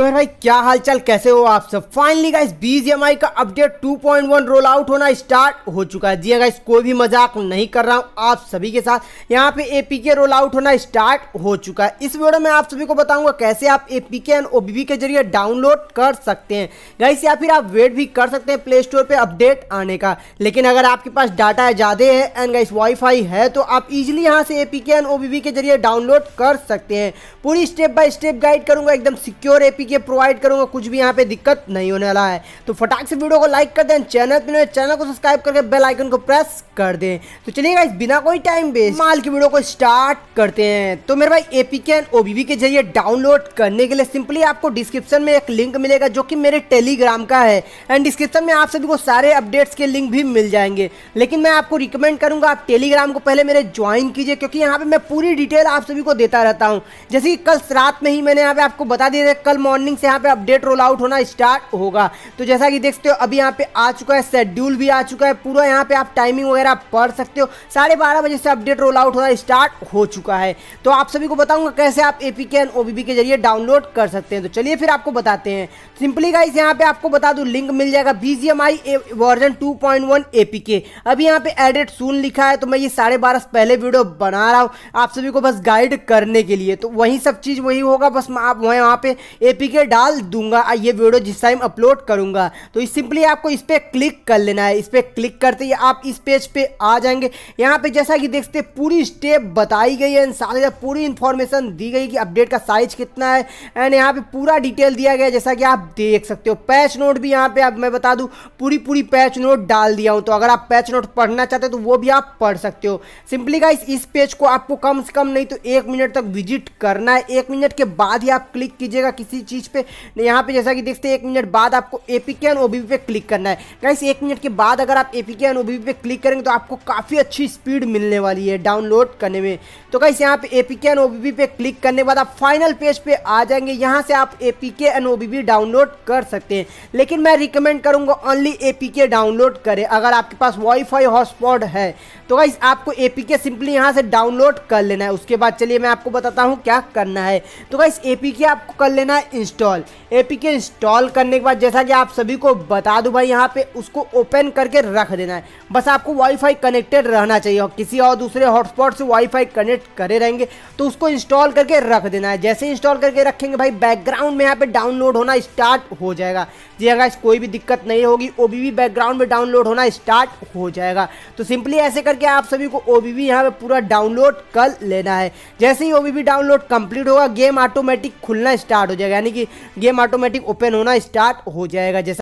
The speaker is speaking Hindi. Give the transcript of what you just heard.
तो मेरे भाई क्या हालचाल कैसे हो आप सब फाइनली गाइस बी का अपडेट 2.1 रोल आउट होना स्टार्ट हो चुका है जी गाइस हाँ कोई भी मजाक नहीं कर रहा हूँ आप सभी के साथ यहाँ पे एपीके रोल आउट होना स्टार्ट हो चुका है इस वीडियो में आप सभी को बताऊंगा कैसे आप एपीके एंड ओबीबी के जरिए डाउनलोड कर सकते हैं गाइस या फिर आप वेट भी कर सकते हैं प्ले स्टोर पर अपडेट आने का लेकिन अगर आपके पास डाटा ज़्यादा है एंड गाइस वाईफाई है तो आप इजिली यहाँ से एपीके एंड ओबीबी के जरिए डाउनलोड कर सकते हैं पूरी स्टेप बाय स्टेप गाइड करूँगा एकदम सिक्योर एपी देखिए प्रोवाइड करूँगा कुछ भी यहाँ पे दिक्कत नहीं होने वाला है तो फटाक से वीडियो को लाइक कर दें चैनल पर चैनल को सब्सक्राइब करके बेल आइकन को प्रेस कर दें तो चलिएगा इस बिना कोई टाइम वेस्ट माल की वीडियो को स्टार्ट करते हैं तो मेरे भाई एपीके एंड ओबीवी के जरिए डाउनलोड करने के लिए सिंपली आपको डिस्क्रिप्शन में एक लिंक मिलेगा जो कि मेरे टेलीग्राम का है एंड डिस्क्रिप्शन में आप सभी को सारे अपडेट्स के लिंक भी मिल जाएंगे लेकिन मैं आपको रिकमेंड करूंगा आप टेलीग्राम को पहले मेरे ज्वाइन कीजिए क्योंकि यहाँ पे मैं पूरी डिटेल आप सभी को देता रहता हूँ जैसे कि कल रात में ही मैंने यहाँ पे आपको बता दिया कल मॉर्निंग से यहाँ पे अपडेट रोल आउट होना स्टार्ट होगा तो जैसा कि देख सकते हो अभी यहाँ पे आ चुका है शेड्यूल भी आ चुका है पूरा यहाँ पे आप टाइमिंग वगैरह पढ़ सकते हो साढ़े बारह बजे से अपडेट रोल आउट होना स्टार्ट हो चुका है तो आप सभी को बताऊंगा कैसे आप ए के एंड ओबीबी के जरिए डाउनलोड कर सकते हैं तो चलिए फिर आपको बताते हैं सिंपली गाइस यहाँ पे आपको बता दू लिंक मिल जाएगा बीजीएमआई वर्जन टू पॉइंट अभी यहाँ पे एडिट सून लिखा है तो मैं ये साढ़े बारह पहले वीडियो बना रहा हूँ आप सभी को बस गाइड करने के लिए तो वही सब चीज़ वही होगा बस आप वहाँ पे ए के डाल दूंगा ये वीडियो जिस टाइम अपलोड करूंगा तो सिंपली आपको इस पर क्लिक कर लेना है इस पर क्लिक करते ही आप इस पेज पे आ जाएंगे यहाँ पे जैसा कि देख सकते पूरी स्टेप बताई गई है साथ पूरी इन्फॉर्मेशन दी गई कि अपडेट का साइज कितना है एंड यहाँ पे पूरा डिटेल दिया गया जैसा कि आप देख सकते हो पैच नोट भी यहाँ पे आप मैं बता दूँ पूरी पूरी पैच नोट डाल दिया हूँ तो अगर आप पैच नोट पढ़ना चाहते हो तो वो भी आप पढ़ सकते हो सिंपली का इस पेज को आपको कम से कम नहीं तो एक मिनट तक विजिट करना है एक मिनट के बाद ही आप क्लिक कीजिएगा किसी चीज़ पे यहाँ पे जैसा कि देखते हैं एक मिनट बाद आपको एपीके एन ओ पे क्लिक करना है गाइस एक मिनट के बाद अगर आप एपीके एन ओ पे क्लिक करेंगे तो आपको काफ़ी अच्छी स्पीड मिलने वाली है डाउनलोड करने में तो गाइस यहाँ पे एपीके एन ओ पे क्लिक करने के बाद आप फाइनल पेज पे आ जाएंगे यहाँ से आप एपीके एन ओ डाउनलोड कर सकते हैं लेकिन मैं रिकमेंड करूंगा ओनली एपीके डाउनलोड करें अगर आपके पास वाईफाई हॉटस्पॉट है तो गाइस आपको एपीके सिंपली यहाँ से डाउनलोड कर लेना है उसके बाद चलिए मैं आपको बताता हूँ क्या करना है तो गाइस एपीके आपको कर लेना है इंस्टॉल के इंस्टॉल करने के बाद जैसा कि आप सभी को बता दूं भाई यहाँ पे उसको ओपन करके रख देना है बस आपको वाईफाई कनेक्टेड रहना चाहिए और किसी और दूसरे हॉटस्पॉट से वाईफाई कनेक्ट करे रहेंगे तो उसको इंस्टॉल करके रख देना है जैसे इंस्टॉल करके रखेंगे भाई बैकग्राउंड में यहाँ पर डाउनलोड होना स्टार्ट हो जाएगा जी अगर हाँ कोई भी दिक्कत नहीं होगी ओ बैकग्राउंड में डाउनलोड होना स्टार्ट हो जाएगा तो सिंपली ऐसे करके आप सभी को ओ बी यहाँ पे पूरा डाउनलोड कर लेना है जैसे ही ओ डाउनलोड कंप्लीट होगा गेम ऑटोमेटिक खुलना स्टार्ट हो जाएगा यानी यानी कि गेम ऑटोमेटिक ओपन होना स्टार्ट हो जाएगा जैसा